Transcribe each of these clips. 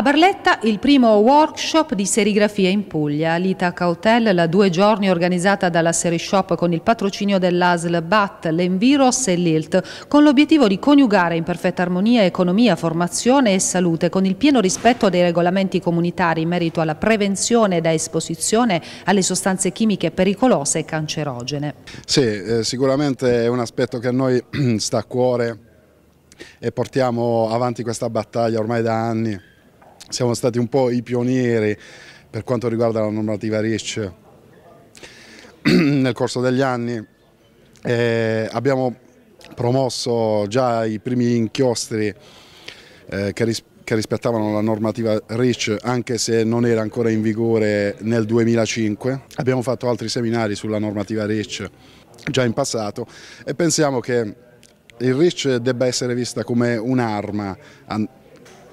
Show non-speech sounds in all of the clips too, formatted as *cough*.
A Barletta il primo workshop di serigrafia in Puglia, l'Itaca Hotel, la due giorni organizzata dalla Serishop con il patrocinio dell'ASL BAT, l'Enviros e l'ILT, con l'obiettivo di coniugare in perfetta armonia economia, formazione e salute, con il pieno rispetto dei regolamenti comunitari in merito alla prevenzione da esposizione alle sostanze chimiche pericolose e cancerogene. Sì, eh, sicuramente è un aspetto che a noi *clears throat* sta a cuore e portiamo avanti questa battaglia ormai da anni siamo stati un po' i pionieri per quanto riguarda la normativa REACH nel corso degli anni. Eh, abbiamo promosso già i primi inchiostri eh, che, ris che, rispettavano la normativa REACH anche se non era ancora in vigore nel 2005. Abbiamo fatto altri seminari sulla normativa REACH già in passato e pensiamo che il REACH debba essere vista come un'arma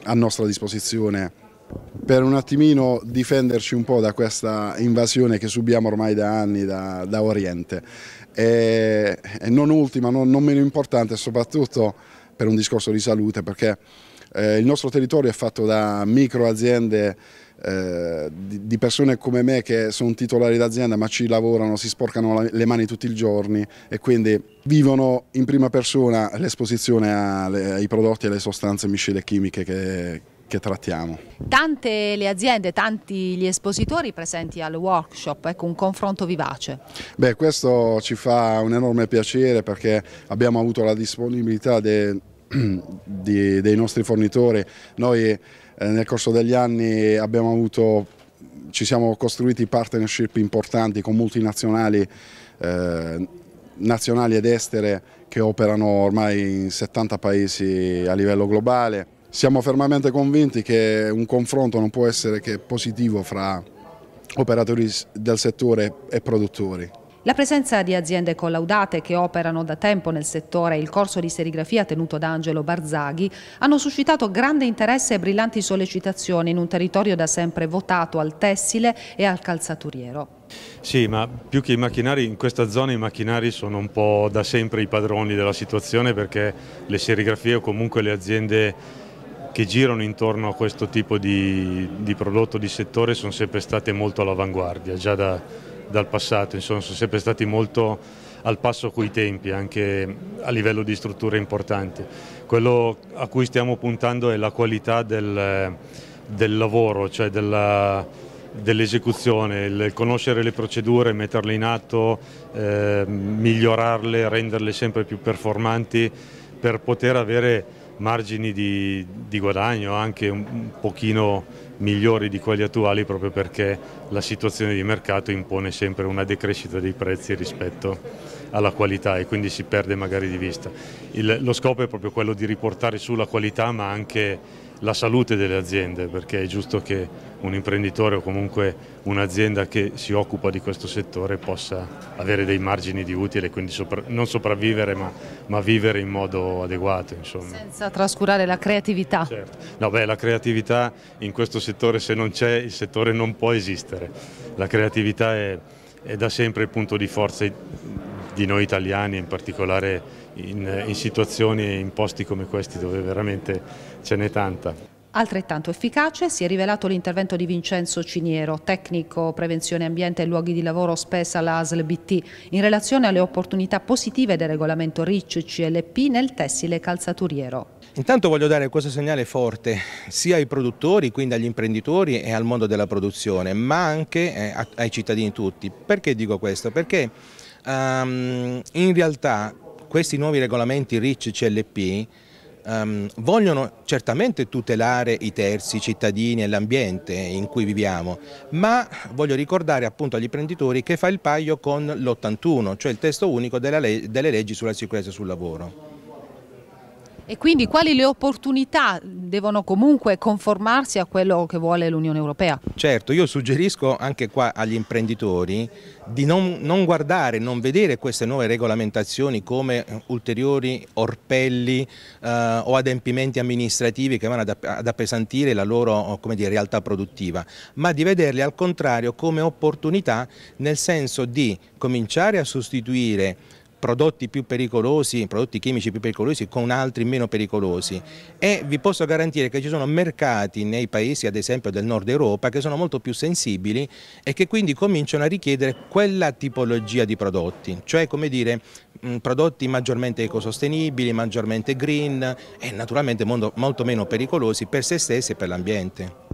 a nostra disposizione per un attimino difenderci un po' da questa invasione che subiamo ormai da anni da, da Oriente. E, e, non ultima, non, non meno importante, soprattutto per un discorso di salute, perché eh, il nostro territorio è fatto da micro aziende eh, di, di, persone come me che sono titolari d'azienda ma ci lavorano, si sporcano la, le mani tutti i giorni e quindi vivono in prima persona l'esposizione ai prodotti e alle sostanze miscele chimiche che, che trattiamo. Tante le aziende, tanti gli espositori presenti al workshop, ecco un confronto vivace. Beh, questo ci fa un enorme piacere perché abbiamo avuto la disponibilità de, *clears throat* de, dei nostri fornitori. Noi eh, nel corso degli anni abbiamo avuto, ci siamo costruiti partnership importanti con multinazionali eh, nazionali ed estere che operano ormai in 70 paesi a livello globale. Siamo fermamente convinti che un confronto non può essere che positivo fra operatori del settore e produttori. La presenza di aziende collaudate che operano da tempo nel settore e il corso di serigrafia tenuto da Angelo Barzaghi hanno suscitato grande interesse e brillanti sollecitazioni in un territorio da sempre votato al tessile e al calzaturiero. Sì, ma più che i macchinari, in questa zona i macchinari sono un po' da sempre i padroni della situazione perché le serigrafie o comunque le aziende che girano intorno a questo tipo di, di prodotto di settore sono sempre state molto all'avanguardia, già da, dal passato, insomma, sono sempre stati molto al passo coi tempi, anche a livello di strutture importanti. Quello a cui stiamo puntando è la qualità del, del lavoro, cioè dell'esecuzione, dell conoscere le procedure, metterle in atto, eh, migliorarle, renderle sempre più performanti per poter avere margini di, di guadagno anche un, un pochino migliori di quelli attuali proprio perché la situazione di mercato impone sempre una decrescita dei prezzi rispetto alla qualità e quindi si perde magari di vista. Il, lo scopo è proprio quello di riportare sulla qualità ma anche la salute delle aziende perché è giusto che un imprenditore o comunque un'azienda che si occupa di questo settore possa avere dei margini di utile, quindi sopra non sopravvivere ma, ma, vivere in modo adeguato. Insomma. Senza trascurare la creatività. Certo. No, beh, la creatività in questo settore se non c'è il settore non può esistere, la creatività è, è da sempre il punto di forza di noi italiani, in particolare in, in situazioni e in posti come questi dove veramente ce n'è tanta. Altrettanto efficace si è rivelato l'intervento di Vincenzo Ciniero, tecnico prevenzione ambiente e luoghi di lavoro spesa alla ASL BT, in relazione alle opportunità positive del regolamento RIC CLP nel tessile calzaturiero. Intanto voglio dare questo segnale forte sia ai produttori, quindi agli imprenditori e al mondo della produzione, ma anche eh, ai cittadini tutti. Perché dico questo? Perché Um, in realtà questi nuovi regolamenti RIC CLP um, ehm, vogliono certamente tutelare i terzi, i cittadini e l'ambiente in cui viviamo, ma voglio ricordare appunto agli imprenditori che fa il paio con l'81, cioè il testo unico leg delle leggi sulla sicurezza sul lavoro. E quindi quali le opportunità devono comunque conformarsi a quello che vuole l'Unione Europea? Certo, io suggerisco anche qua agli imprenditori di non, non guardare, non vedere queste nuove regolamentazioni come ulteriori orpelli eh, o adempimenti amministrativi che vanno ad, ad appesantire la loro dire, realtà produttiva, ma di vederli al contrario come opportunità nel senso di cominciare a sostituire prodotti più pericolosi, prodotti chimici più pericolosi con altri meno pericolosi e vi posso garantire che ci sono mercati nei paesi ad esempio del nord Europa che sono molto più sensibili e che quindi cominciano a richiedere quella tipologia di prodotti, cioè come dire mm, prodotti maggiormente ecosostenibili, maggiormente green e naturalmente molto meno pericolosi per se stessi e per l'ambiente.